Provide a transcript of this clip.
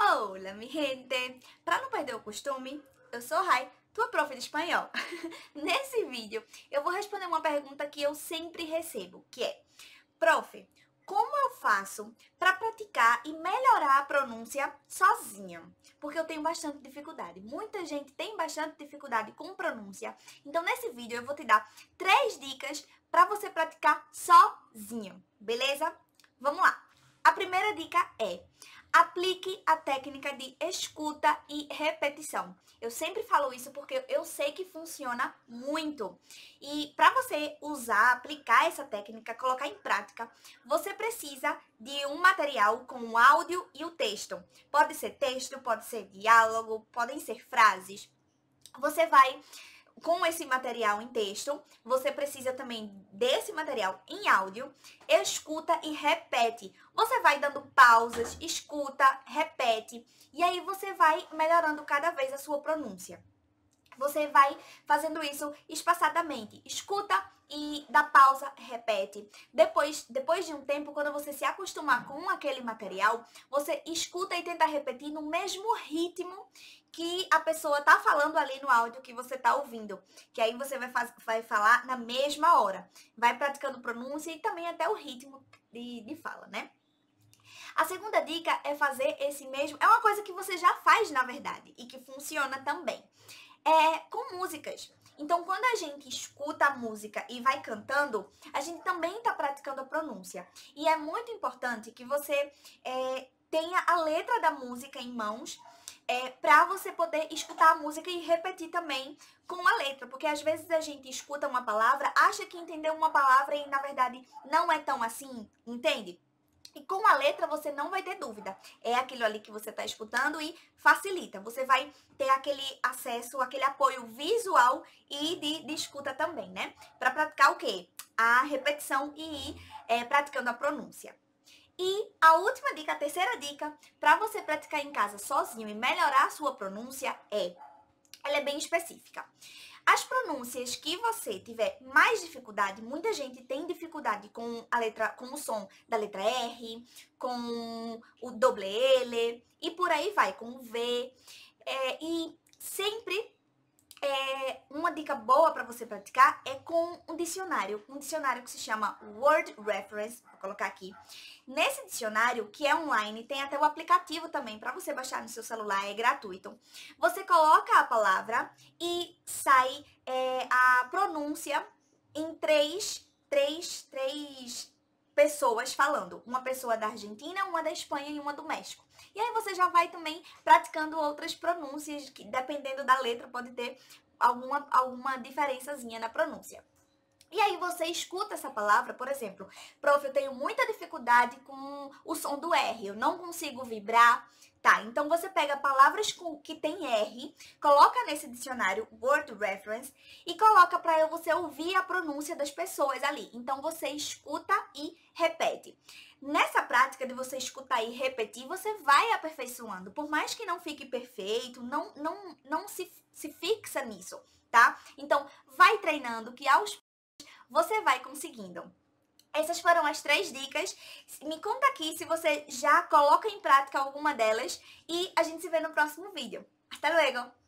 Olá, mi gente! Para não perder o costume, eu sou Rai, tua prof de espanhol. Nesse vídeo, eu vou responder uma pergunta que eu sempre recebo, que é Prof, como eu faço para praticar e melhorar a pronúncia sozinha? Porque eu tenho bastante dificuldade. Muita gente tem bastante dificuldade com pronúncia. Então, nesse vídeo, eu vou te dar três dicas para você praticar sozinho, beleza? Vamos lá! A primeira dica é Aplique a técnica de escuta e repetição. Eu sempre falo isso porque eu sei que funciona muito. E para você usar, aplicar essa técnica, colocar em prática, você precisa de um material com o áudio e o texto. Pode ser texto, pode ser diálogo, podem ser frases. Você vai com esse material em texto, você precisa também desse material em áudio, escuta e repete. Você vai dando pausas, escuta, repete, e aí você vai melhorando cada vez a sua pronúncia. Você vai fazendo isso espaçadamente. Escuta e dá pausa, repete. Depois, depois de um tempo, quando você se acostumar com aquele material, você escuta e tenta repetir no mesmo ritmo que a pessoa tá falando ali no áudio que você tá ouvindo. Que aí você vai, faz, vai falar na mesma hora. Vai praticando pronúncia e também até o ritmo de, de fala, né? A segunda dica é fazer esse mesmo. É uma coisa que você já faz, na verdade, e que funciona também é, com músicas. Então, quando a gente escuta a música e vai cantando, a gente também está praticando a pronúncia. E é muito importante que você é, tenha a letra da música em mãos é, para você poder escutar a música e repetir também com a letra, porque às vezes a gente escuta uma palavra, acha que entendeu uma palavra e na verdade não é tão assim, entende? E com a letra você não vai ter dúvida. É aquilo ali que você está escutando e facilita. Você vai ter aquele acesso, aquele apoio visual e de, de escuta também, né? Para praticar o quê? A repetição e ir é, praticando a pronúncia. E a última dica, a terceira dica, para você praticar em casa sozinho e melhorar a sua pronúncia é ela é bem específica. As pronúncias que você tiver mais dificuldade, muita gente tem dificuldade com a letra, com o som da letra R, com o doble L e por aí vai, com o V. É, e sempre dica boa para você praticar é com um dicionário, um dicionário que se chama Word Reference, vou colocar aqui. Nesse dicionário, que é online, tem até o aplicativo também para você baixar no seu celular, é gratuito. Você coloca a palavra e sai é, a pronúncia em três, três, três pessoas falando, uma pessoa da Argentina, uma da Espanha e uma do México. E aí você já vai também praticando outras pronúncias, que dependendo da letra pode ter alguma, alguma diferençazinha na pronúncia. E aí você escuta essa palavra, por exemplo, prof, eu tenho muita dificuldade com o som do R, eu não consigo vibrar. Tá, então você pega palavras com, que tem R, coloca nesse dicionário Word Reference e coloca para você ouvir a pronúncia das pessoas ali. Então você escuta e repete. Nessa prática de você escutar e repetir, você vai aperfeiçoando. Por mais que não fique perfeito, não, não, não se, se fixa nisso tá? Então, vai treinando que aos você vai conseguindo. Essas foram as três dicas. Me conta aqui se você já coloca em prática alguma delas e a gente se vê no próximo vídeo. Até logo!